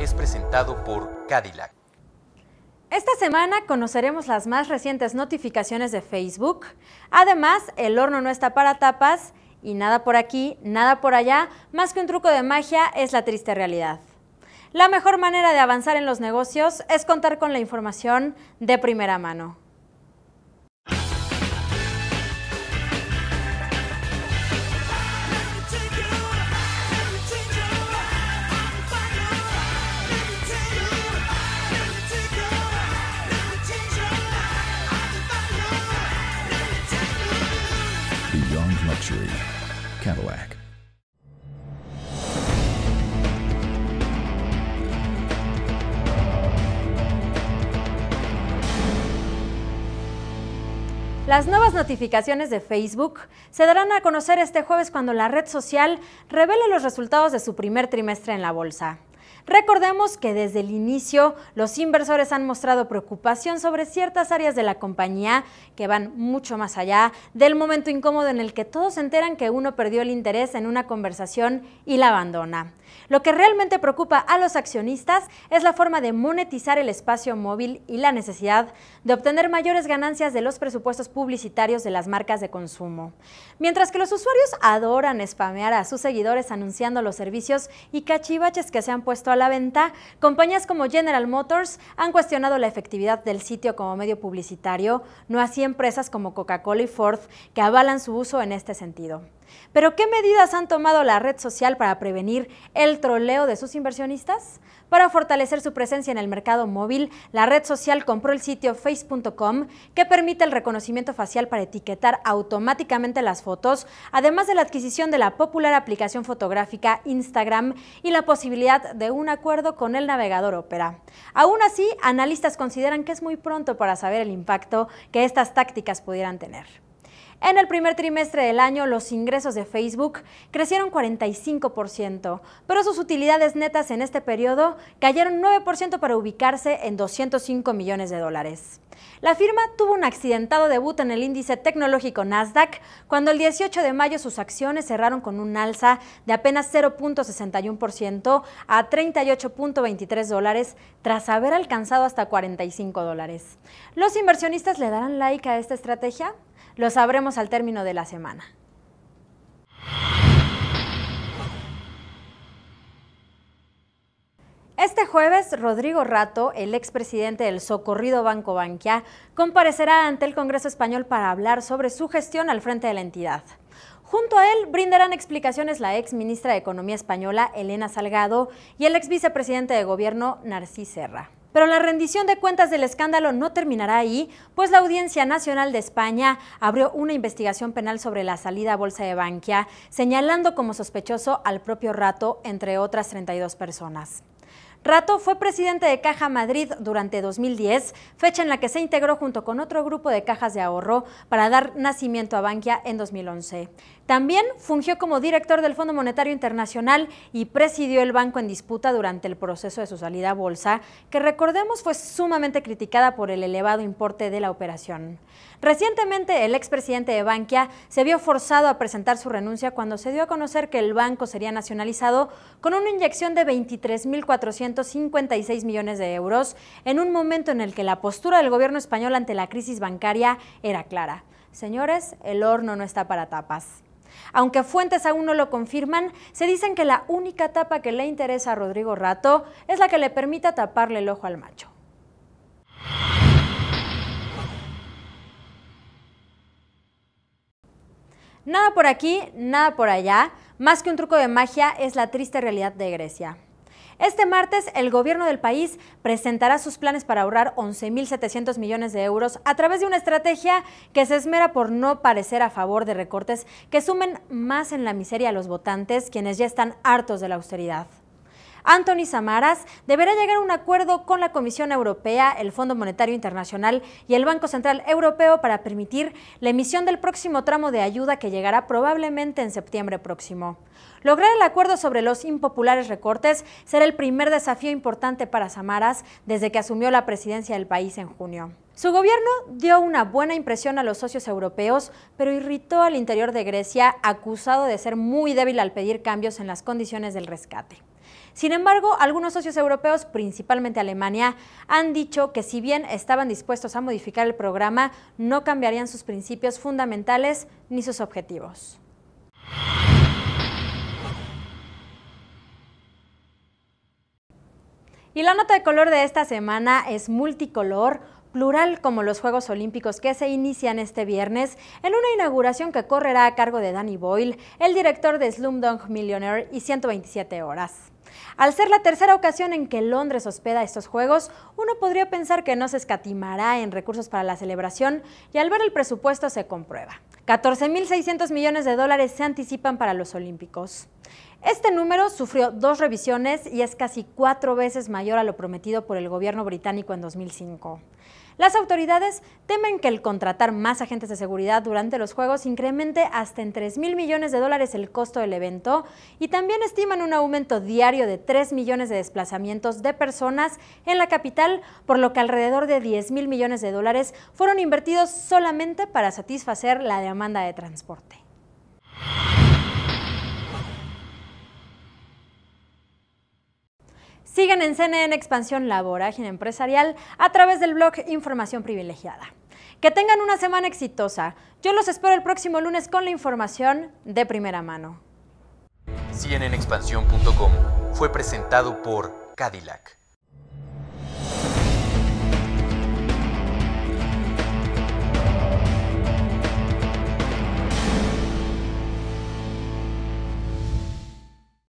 es presentado por Cadillac. Esta semana conoceremos las más recientes notificaciones de Facebook. Además, el horno no está para tapas y nada por aquí, nada por allá, más que un truco de magia es la triste realidad. La mejor manera de avanzar en los negocios es contar con la información de primera mano. Las nuevas notificaciones de Facebook se darán a conocer este jueves cuando la red social revele los resultados de su primer trimestre en la bolsa. Recordemos que desde el inicio los inversores han mostrado preocupación sobre ciertas áreas de la compañía que van mucho más allá del momento incómodo en el que todos se enteran que uno perdió el interés en una conversación y la abandona. Lo que realmente preocupa a los accionistas es la forma de monetizar el espacio móvil y la necesidad de obtener mayores ganancias de los presupuestos publicitarios de las marcas de consumo. Mientras que los usuarios adoran spamear a sus seguidores anunciando los servicios y cachivaches que se han puesto a la venta, compañías como General Motors han cuestionado la efectividad del sitio como medio publicitario, no así empresas como Coca-Cola y Ford que avalan su uso en este sentido. Pero ¿qué medidas han tomado la red social para prevenir el troleo de sus inversionistas? Para fortalecer su presencia en el mercado móvil, la red social compró el sitio face.com que permite el reconocimiento facial para etiquetar automáticamente las fotos, además de la adquisición de la popular aplicación fotográfica Instagram y la posibilidad de un acuerdo con el navegador Opera. Aún así, analistas consideran que es muy pronto para saber el impacto que estas tácticas pudieran tener. En el primer trimestre del año, los ingresos de Facebook crecieron 45%, pero sus utilidades netas en este periodo cayeron 9% para ubicarse en 205 millones de dólares. La firma tuvo un accidentado debut en el índice tecnológico Nasdaq, cuando el 18 de mayo sus acciones cerraron con un alza de apenas 0.61% a 38.23 dólares, tras haber alcanzado hasta 45 dólares. ¿Los inversionistas le darán like a esta estrategia? Lo sabremos al término de la semana. Este jueves, Rodrigo Rato, el expresidente del socorrido Banco Banquia, comparecerá ante el Congreso Español para hablar sobre su gestión al frente de la entidad. Junto a él brindarán explicaciones la ex ministra de Economía española, Elena Salgado, y el ex vicepresidente de Gobierno, Narcís Serra. Pero la rendición de cuentas del escándalo no terminará ahí, pues la Audiencia Nacional de España abrió una investigación penal sobre la salida a bolsa de Bankia, señalando como sospechoso al propio Rato, entre otras 32 personas. Rato fue presidente de Caja Madrid durante 2010, fecha en la que se integró junto con otro grupo de cajas de ahorro para dar nacimiento a Bankia en 2011. También fungió como director del Fondo Monetario Internacional y presidió el banco en disputa durante el proceso de su salida a bolsa, que recordemos fue sumamente criticada por el elevado importe de la operación. Recientemente, el expresidente de Bankia se vio forzado a presentar su renuncia cuando se dio a conocer que el banco sería nacionalizado con una inyección de 23.400 156 millones de euros en un momento en el que la postura del gobierno español ante la crisis bancaria era clara. Señores, el horno no está para tapas. Aunque fuentes aún no lo confirman, se dicen que la única tapa que le interesa a Rodrigo Rato es la que le permita taparle el ojo al macho. Nada por aquí, nada por allá, más que un truco de magia es la triste realidad de Grecia. Este martes, el gobierno del país presentará sus planes para ahorrar 11.700 millones de euros a través de una estrategia que se esmera por no parecer a favor de recortes que sumen más en la miseria a los votantes, quienes ya están hartos de la austeridad. Anthony Samaras, deberá llegar a un acuerdo con la Comisión Europea, el Fondo Monetario Internacional y el Banco Central Europeo para permitir la emisión del próximo tramo de ayuda que llegará probablemente en septiembre próximo. Lograr el acuerdo sobre los impopulares recortes será el primer desafío importante para Samaras desde que asumió la presidencia del país en junio. Su gobierno dio una buena impresión a los socios europeos, pero irritó al interior de Grecia, acusado de ser muy débil al pedir cambios en las condiciones del rescate. Sin embargo, algunos socios europeos, principalmente Alemania, han dicho que si bien estaban dispuestos a modificar el programa, no cambiarían sus principios fundamentales ni sus objetivos. Y la nota de color de esta semana es multicolor plural como los Juegos Olímpicos que se inician este viernes en una inauguración que correrá a cargo de Danny Boyle, el director de Slumdog Millionaire y 127 horas. Al ser la tercera ocasión en que Londres hospeda estos Juegos, uno podría pensar que no se escatimará en recursos para la celebración y al ver el presupuesto se comprueba. 14.600 millones de dólares se anticipan para los Olímpicos. Este número sufrió dos revisiones y es casi cuatro veces mayor a lo prometido por el gobierno británico en 2005. Las autoridades temen que el contratar más agentes de seguridad durante los Juegos incremente hasta en 3 mil millones de dólares el costo del evento y también estiman un aumento diario de 3 millones de desplazamientos de personas en la capital, por lo que alrededor de 10 mil millones de dólares fueron invertidos solamente para satisfacer la demanda de transporte. Siguen en CNN Expansión la empresarial a través del blog Información Privilegiada. Que tengan una semana exitosa. Yo los espero el próximo lunes con la información de primera mano. CNNexpansión.com fue presentado por Cadillac.